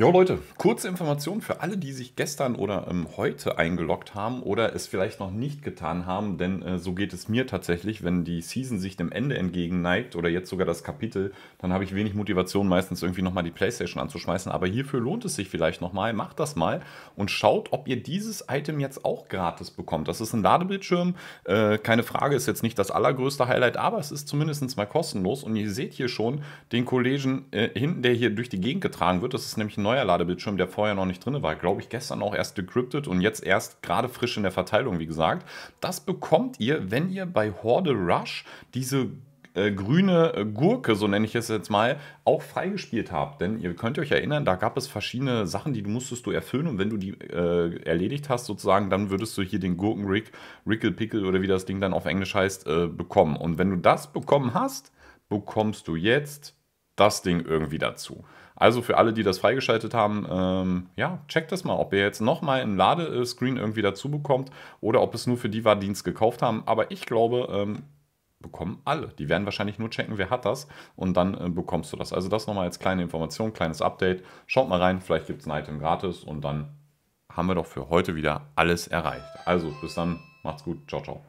Jo Leute, kurze Information für alle, die sich gestern oder ähm, heute eingeloggt haben oder es vielleicht noch nicht getan haben, denn äh, so geht es mir tatsächlich, wenn die Season sich dem Ende entgegen neigt oder jetzt sogar das Kapitel, dann habe ich wenig Motivation meistens irgendwie nochmal die Playstation anzuschmeißen, aber hierfür lohnt es sich vielleicht nochmal, macht das mal und schaut, ob ihr dieses Item jetzt auch gratis bekommt. Das ist ein Ladebildschirm, äh, keine Frage, ist jetzt nicht das allergrößte Highlight, aber es ist zumindest mal kostenlos und ihr seht hier schon den Kollegen äh, hinten, der hier durch die Gegend getragen wird, das ist nämlich ein neuer Ladebildschirm, der vorher noch nicht drin war. Glaube ich, gestern auch erst decrypted und jetzt erst gerade frisch in der Verteilung, wie gesagt. Das bekommt ihr, wenn ihr bei Horde Rush diese äh, grüne äh, Gurke, so nenne ich es jetzt mal, auch freigespielt habt. Denn ihr könnt euch erinnern, da gab es verschiedene Sachen, die du musstest du erfüllen und wenn du die äh, erledigt hast, sozusagen, dann würdest du hier den Gurkenrick, Rickle Pickle oder wie das Ding dann auf Englisch heißt, äh, bekommen. Und wenn du das bekommen hast, bekommst du jetzt das Ding irgendwie dazu. Also für alle, die das freigeschaltet haben, ähm, ja, checkt das mal, ob ihr jetzt nochmal ein Ladescreen irgendwie dazu bekommt oder ob es nur für die war, die es gekauft haben. Aber ich glaube, ähm, bekommen alle. Die werden wahrscheinlich nur checken, wer hat das und dann äh, bekommst du das. Also das nochmal als kleine Information, kleines Update. Schaut mal rein, vielleicht gibt es ein Item gratis und dann haben wir doch für heute wieder alles erreicht. Also bis dann, macht's gut, ciao, ciao.